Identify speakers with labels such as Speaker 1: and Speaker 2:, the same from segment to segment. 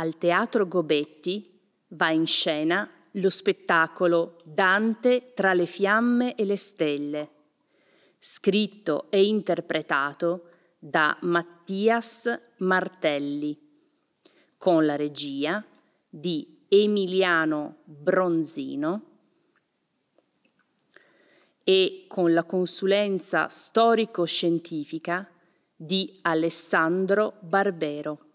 Speaker 1: Al Teatro Gobetti va in scena lo spettacolo Dante tra le fiamme e le stelle, scritto e interpretato da Mattias Martelli, con la regia di Emiliano Bronzino e con la consulenza storico-scientifica di Alessandro Barbero.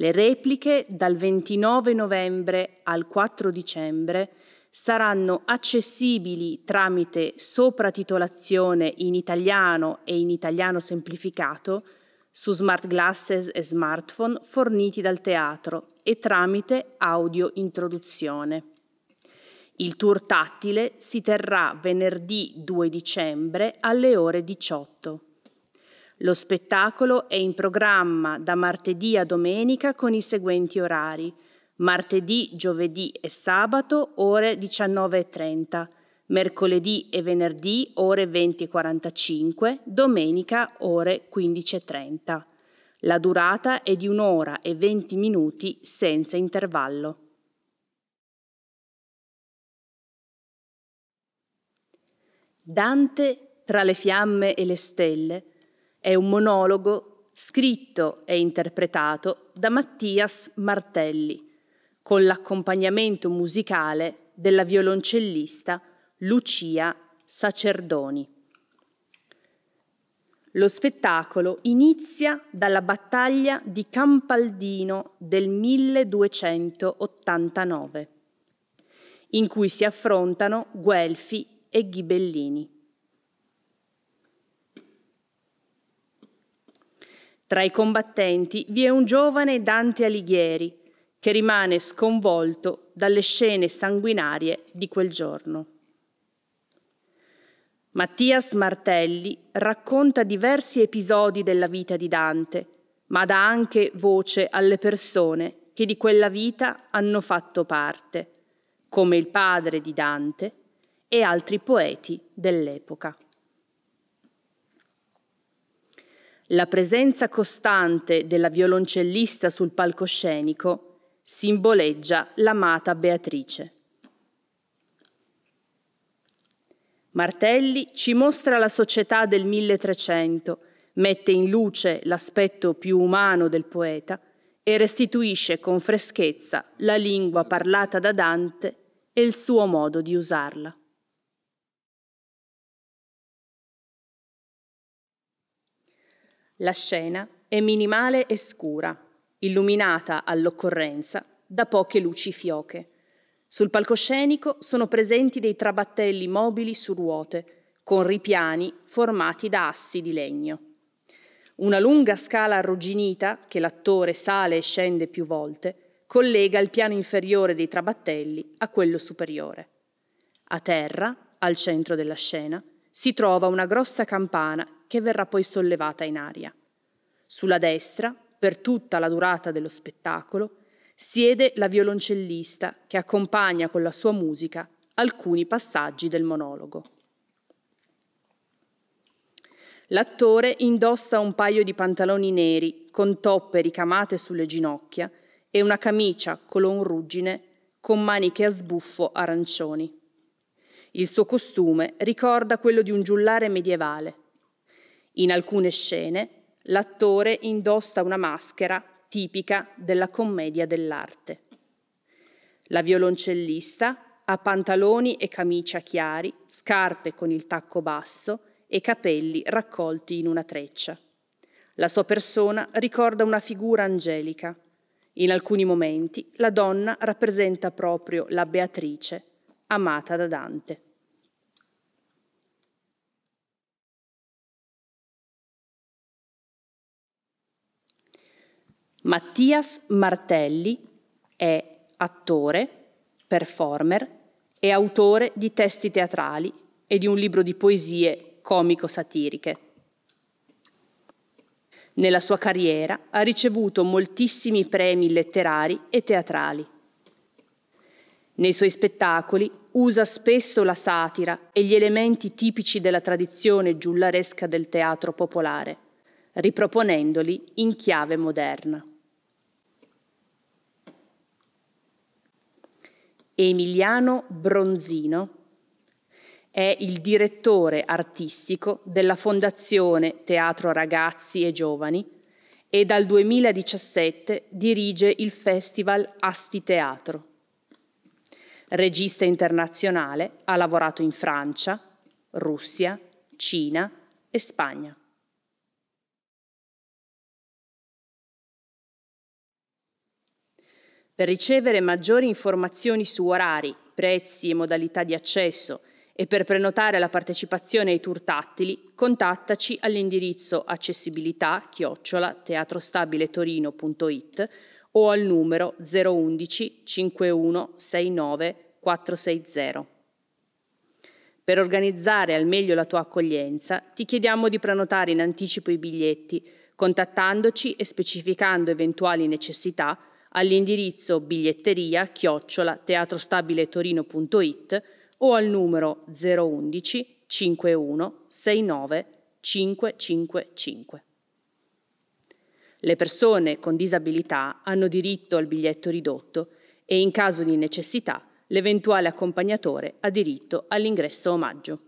Speaker 1: Le repliche dal 29 novembre al 4 dicembre saranno accessibili tramite sopratitolazione in italiano e in italiano semplificato su smart glasses e smartphone forniti dal teatro e tramite audio introduzione. Il tour tattile si terrà venerdì 2 dicembre alle ore 18. Lo spettacolo è in programma da martedì a domenica con i seguenti orari. Martedì, giovedì e sabato ore 19.30, mercoledì e venerdì ore 20.45, domenica ore 15.30. La durata è di un'ora e 20 minuti senza intervallo. Dante tra le fiamme e le stelle è un monologo scritto e interpretato da Mattias Martelli, con l'accompagnamento musicale della violoncellista Lucia Sacerdoni. Lo spettacolo inizia dalla battaglia di Campaldino del 1289, in cui si affrontano Guelfi e Ghibellini. Tra i combattenti vi è un giovane Dante Alighieri, che rimane sconvolto dalle scene sanguinarie di quel giorno. Mattias Martelli racconta diversi episodi della vita di Dante, ma dà anche voce alle persone che di quella vita hanno fatto parte, come il padre di Dante e altri poeti dell'epoca. la presenza costante della violoncellista sul palcoscenico simboleggia l'amata Beatrice. Martelli ci mostra la società del 1300, mette in luce l'aspetto più umano del poeta e restituisce con freschezza la lingua parlata da Dante e il suo modo di usarla. La scena è minimale e scura, illuminata all'occorrenza da poche luci fioche. Sul palcoscenico sono presenti dei trabattelli mobili su ruote, con ripiani formati da assi di legno. Una lunga scala arrugginita, che l'attore sale e scende più volte, collega il piano inferiore dei trabattelli a quello superiore. A terra, al centro della scena, si trova una grossa campana che verrà poi sollevata in aria. Sulla destra, per tutta la durata dello spettacolo, siede la violoncellista che accompagna con la sua musica alcuni passaggi del monologo. L'attore indossa un paio di pantaloni neri con toppe ricamate sulle ginocchia e una camicia color ruggine con maniche a sbuffo arancioni. Il suo costume ricorda quello di un giullare medievale. In alcune scene l'attore indossa una maschera tipica della commedia dell'arte. La violoncellista ha pantaloni e camicia chiari, scarpe con il tacco basso e capelli raccolti in una treccia. La sua persona ricorda una figura angelica. In alcuni momenti la donna rappresenta proprio la Beatrice amata da Dante. Mattias Martelli è attore, performer e autore di testi teatrali e di un libro di poesie comico-satiriche. Nella sua carriera ha ricevuto moltissimi premi letterari e teatrali. Nei suoi spettacoli usa spesso la satira e gli elementi tipici della tradizione giullaresca del teatro popolare, riproponendoli in chiave moderna. Emiliano Bronzino è il direttore artistico della Fondazione Teatro Ragazzi e Giovani e dal 2017 dirige il festival Asti Teatro. Regista internazionale, ha lavorato in Francia, Russia, Cina e Spagna. Per ricevere maggiori informazioni su orari, prezzi e modalità di accesso e per prenotare la partecipazione ai tour tattili, contattaci all'indirizzo accessibilità-teatrostabiletorino.it chiocciola o al numero 011 51 69 460. Per organizzare al meglio la tua accoglienza, ti chiediamo di prenotare in anticipo i biglietti, contattandoci e specificando eventuali necessità all'indirizzo biglietteria chiocciola teatrostabiletorino.it o al numero 011 51 69 555. Le persone con disabilità hanno diritto al biglietto ridotto e in caso di necessità l'eventuale accompagnatore ha diritto all'ingresso omaggio.